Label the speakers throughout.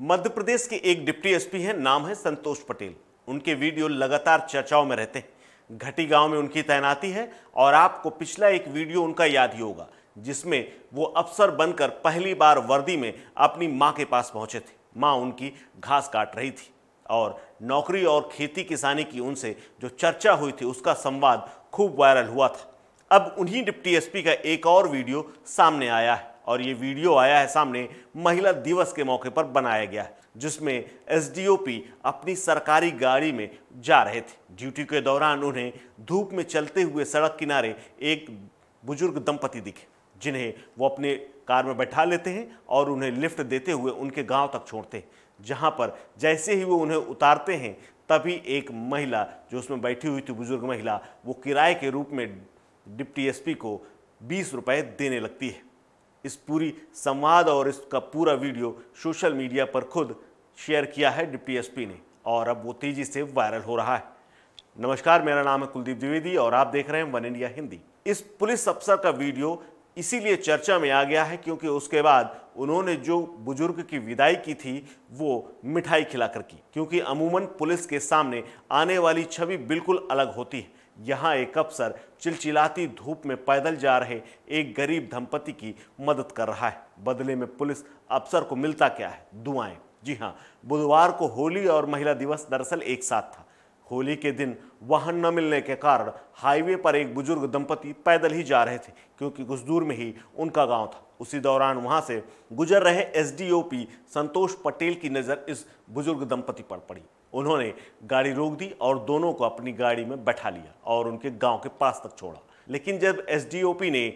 Speaker 1: मध्य प्रदेश के एक deputy SP हैं नाम है संतोष पटेल उनके वीडियो लगातार चर्चाओं में रहते हैं घटी गांव में उनकी तैनाती है और आपको पिछला एक वीडियो उनका याद ही होगा जिसमें वो अफसर बनकर पहली बार वर्दी में अपनी माँ के पास पहुंचे थे माँ उनकी घास काट रही थी और नौकरी और खेती किसानी की उनसे जो चर्चा हुई थी उसका संवाद खूब वायरल हुआ था अब उन्हीं डिप्टी एसपी का एक और वीडियो सामने आया है और ये वीडियो आया है सामने महिला दिवस के मौके पर बनाया गया जिसमें एस अपनी सरकारी गाड़ी में जा रहे थे ड्यूटी के दौरान उन्हें धूप में चलते हुए सड़क किनारे एक बुजुर्ग दंपति दिखे जिन्हें वो अपने कार में बैठा लेते हैं और उन्हें लिफ्ट देते हुए उनके गांव तक छोड़ते हैं जहां पर जैसे ही वो उन्हें उतारते हैं तभी एक महिला जो उसमें बैठी हुई थी बुजुर्ग महिला वो किराए के रूप में डिप्टी एसपी को बीस रुपये देने लगती है इस पूरी संवाद और इसका पूरा वीडियो सोशल मीडिया पर खुद शेयर किया है डिप्टी एसपी ने और अब वो तेजी से वायरल हो रहा है नमस्कार मेरा नाम है कुलदीप द्विवेदी और आप देख रहे हैं वन इंडिया हिंदी इस पुलिस अफसर का वीडियो इसीलिए चर्चा में आ गया है क्योंकि उसके बाद उन्होंने जो बुजुर्ग की विदाई की थी वो मिठाई खिलाकर की क्योंकि अमूमन पुलिस के सामने आने वाली छवि बिल्कुल अलग होती है यहाँ एक अफसर चिलचिलाती धूप में पैदल जा रहे एक गरीब दंपति की मदद कर रहा है बदले में पुलिस अफसर को मिलता क्या है दुआएं जी हाँ बुधवार को होली और महिला दिवस दरअसल एक साथ था होली के दिन वाहन न मिलने के कारण हाईवे पर एक बुजुर्ग दंपति पैदल ही जा रहे थे क्योंकि कुछ दूर में ही उनका गांव था उसी दौरान वहां से गुजर रहे एसडीओपी संतोष पटेल की नज़र इस बुजुर्ग दंपति पर पड़ी उन्होंने गाड़ी रोक दी और दोनों को अपनी गाड़ी में बैठा लिया और उनके गाँव के पास तक छोड़ा लेकिन जब एस ने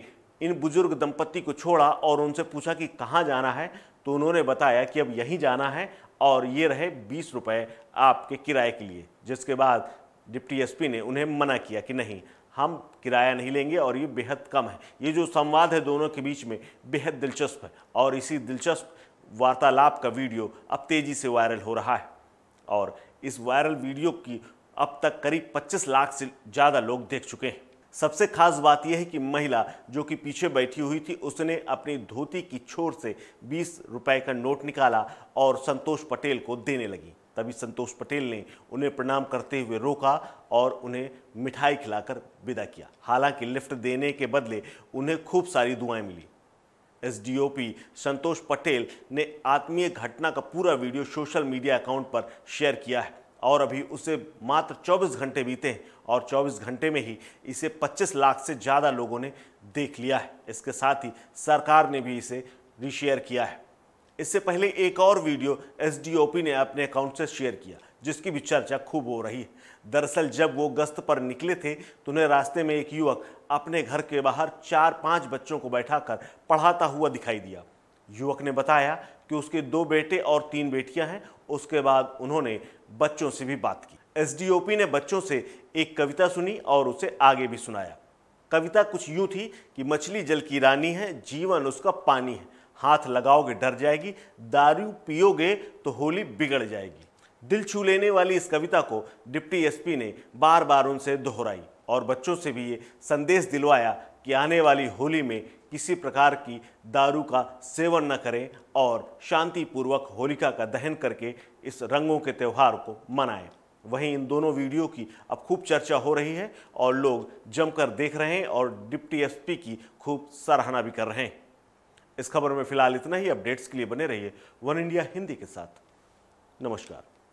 Speaker 1: इन बुजुर्ग दंपति को छोड़ा और उनसे पूछा कि कहाँ जाना है तो उन्होंने बताया कि अब यहीं जाना है और ये रहे बीस रुपये आपके किराए के लिए जिसके बाद डिप्टी एसपी ने उन्हें मना किया कि नहीं हम किराया नहीं लेंगे और ये बेहद कम है ये जो संवाद है दोनों के बीच में बेहद दिलचस्प है और इसी दिलचस्प वार्तालाप का वीडियो अब तेज़ी से वायरल हो रहा है और इस वायरल वीडियो की अब तक करीब 25 लाख से ज़्यादा लोग देख चुके हैं सबसे खास बात यह है कि महिला जो कि पीछे बैठी हुई थी उसने अपनी धोती की छोर से 20 रुपए का नोट निकाला और संतोष पटेल को देने लगी तभी संतोष पटेल ने उन्हें प्रणाम करते हुए रोका और उन्हें मिठाई खिलाकर विदा किया हालांकि लिफ्ट देने के बदले उन्हें खूब सारी दुआएं मिली एसडीओपी संतोष पटेल ने आत्मीय घटना का पूरा वीडियो सोशल मीडिया अकाउंट पर शेयर किया है और अभी उसे मात्र 24 घंटे बीते हैं और 24 घंटे में ही इसे 25 लाख से ज़्यादा लोगों ने देख लिया है इसके साथ ही सरकार ने भी इसे रीशेयर किया है इससे पहले एक और वीडियो एस ने अपने अकाउंट से शेयर किया जिसकी भी चर्चा खूब हो रही है दरअसल जब वो गश्त पर निकले थे तो उन्हें रास्ते में एक युवक अपने घर के बाहर चार पांच बच्चों को बैठाकर पढ़ाता हुआ दिखाई दिया युवक ने बताया कि उसके दो बेटे और तीन बेटियां हैं उसके बाद उन्होंने बच्चों से भी बात की एस ने बच्चों से एक कविता सुनी और उसे आगे भी सुनाया कविता कुछ यूँ थी कि मछली जल की रानी है जीवन उसका पानी है हाथ लगाओगे डर जाएगी दारू पियोगे तो होली बिगड़ जाएगी दिल छू लेने वाली इस कविता को डिप्टी एसपी ने बार बार उनसे दोहराई और बच्चों से भी ये संदेश दिलवाया कि आने वाली होली में किसी प्रकार की दारू का सेवन न करें और शांतिपूर्वक होलिका का दहन करके इस रंगों के त्यौहार को मनाएं वहीं इन दोनों वीडियो की अब खूब चर्चा हो रही है और लोग जमकर देख रहे हैं और डिप्टी एसपी की खूब सराहना भी कर रहे हैं इस खबर में फिलहाल इतना ही अपडेट्स के लिए बने रहिए वन इंडिया हिंदी के साथ नमस्कार